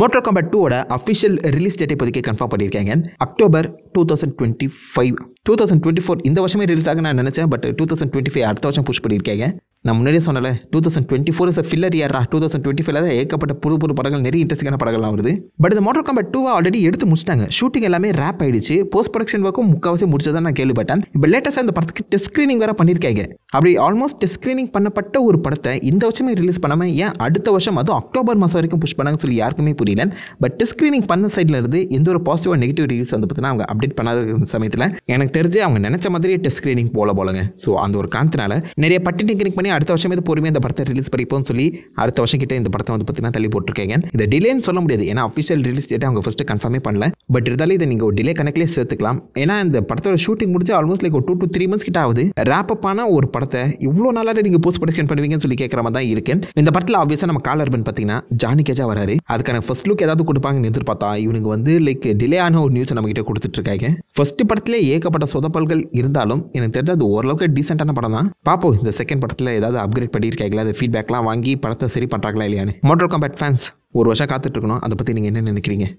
Moto கம்பேட் டூவோட official release டேட்டை இப்போதைக்கு கன்ஃபார்ம் பண்ணியிருக்காங்க October two thousand twenty five two thousand twenty four இந்த வருஷமே ரிலீஸ் ஆக நான் நினச்சேன் but two thousand twenty five அடுத்த வருஷம் புஷ் பண்ணியிருக்காங்க நான் முன்னாடியே சொன்னல two thousand twenty four is filler இயரா டூ தௌசண்ட் டுவெண்ட்டி ஃபைவ்ல ஏகப்பட்ட புது புது படங்கள் நிறைய இன்ட்ரெஸ்டிங்கான படங்கள்லாம் வருது பட் இந்த மோட்டர் காம்பேட் டூ ஆல்ரெடி எடுத்து முடிச்சிட்டாங்க ஷூட்டிங் எல்லாமே ரேப் ஆயிடுச்சு போஸ்ட் ப்ரொடக்ஷன் ஒர்க்கும் முக்கால்வாசி முடிச்சதான் நான் கேள்விப்பட்டேன் இப்போ லேட்டஸ்ட்டாக இந்த படத்துக்கு டெஸ்ட் ஸ்க்ரீனிங் வேறு பண்ணியிருக்காங்க அப்படி ஆல்மோஸ்ட் டெஸ்ட் ஸ்க்ரீனிங் பண்ணப்பட்ட ஒரு படத்தை இந்த வருஷமே ரிலீஸ் பண்ணாமல் ஏன் அடுத்த வருஷம் அதுவும் அக்டோபர் மாதம் வரைக்கும் புஷ் பண்ணாங்கன்னு சொல்லி யாருக்குமே புரியல பட் டெஸ்ட் ஸ்க்ரீனிங் பண்ண சைடில் இருந்து எந்த ஒரு பாசிட்டிவ் நெகட்டிவ் ரிலீஸ் வந்து பார்த்தீங்கன்னா அவங்க அப்டேட் பண்ணாத சமயத்தில் எனக்கு தெரிஞ்சு அவங்க நினச்ச மாதிரி டெஸ்ட் ஸ்க்ரீனிங் போல போலங்க ஸோ அந்த ஒரு காரணத்தினால நிறைய பட்டி டெக்னிக் பண்ணி அடுத்த வருஷம் இது பொறுமையாக இந்த படத்தை ரிலீஸ் பண்ணிப்போம்னு சொல்லி அடுத்த வருஷம் கிட்ட இந்த படத்தை வந்து பார்த்தீங்கன்னா தள்ளி போட்டிருக்கேங்க இந்த டிலேன்னு சொல்ல முடியாது ஏன்னா அஃபிஷியல் ரிலீஸ் டேட்டை அவங்க ஃபஸ்ட்டு கன்ஃபார்மே பண்ணல பட் இருந்தாலும் இதை நீங்கள் ஒரு டிலே கணக்கிலே சேர்த்துக்கலாம் ஏன்னா இந்த படத்தோட ஷூட்டிங் முடிச்சு ஆல்மோஸ்ட் லைக் ஒரு டூ டூ த்ரீ மந்த்ஸ் கிட்ட ஆகுது ரேப்பப்பான ஒரு படத்தை இவ்வளோ நாளாக நீங்கள் போஸ்ட் ப்ரொடக்ஷன் பண்ணுவீங்கன்னு சொல்லி கேட்குற மாதிரி தான் இருக்கு இந்த படத்தில் ஆப்வியஸாக நம்ம காலர் பண்ணி பார்த்தீங்கன்னா ஜானி கேஜா வராரு அதுக்கான ஃபர்ஸ்ட் லுக் ஏதாவது கொடுப்பாங்கன்னு எதிர்பார்த்தா இவனுக்கு வந்து லைக் டிலே ஆன ஒரு நியூஸ் நம்ம கிட்ட கொடுத்துட்டு இருக்காங்க ஃபர்ஸ்ட் படத்திலே ஏகப்பட்ட சொதப்பல்கள் இருந்தாலும் எனக்கு தெரிஞ்ச அது ஓரளவுக்கு டீசெண்டான படம் தான் பார்ப்போம் இந்த செகண்ட் படத்தில் ஏதாவது அப்கிரேட் பண்ணியிருக்காங்களா அது ஃபீட்பேக்லாம் வாங்கி படத்தை சரி பண்ணுறாங்களா இல்லையான்னு மோட்டர் காம்பேட் ஃபேன்ஸ் ஒரு வருஷம் காத்துட்ருக்கணும் அதை பற்றி நீங்கள் என்ன நினைக்கிறீங்க